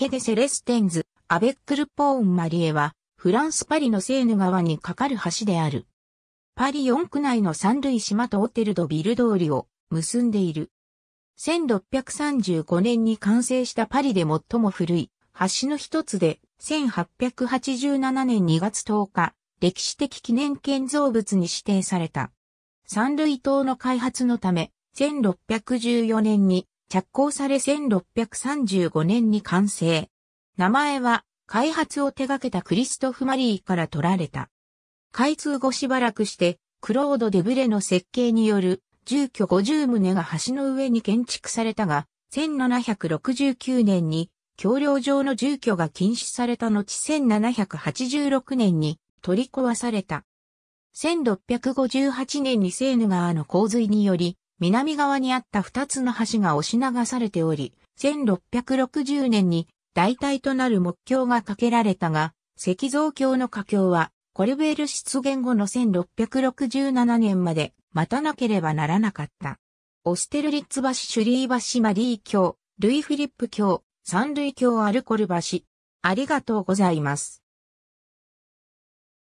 ケデセレステンズ、アベックルポーンマリエは、フランスパリのセーヌ川に架かる橋である。パリ4区内の三類島とオテルドビル通りを結んでいる。1635年に完成したパリで最も古い橋の一つで、1887年2月10日、歴史的記念建造物に指定された。三類島の開発のため、1614年に着工され1635年に完成。名前は開発を手掛けたクリストフ・マリーから取られた。開通後しばらくして、クロード・デブレの設計による住居50棟が橋の上に建築されたが、1769年に橋梁上の住居が禁止された後1786年に取り壊された。1658年にセーヌ川の洪水により南側にあった二つの橋が押し流されており、1660年に大体となる木橋が架けられたが、石造橋の架橋は、コルベール出現後の1667年まで待たなければならなかった。オステルリッツ橋、シュリー橋、マリー橋、ルイ・フィリップ橋、三類橋、アルコル橋。ありがとうございます。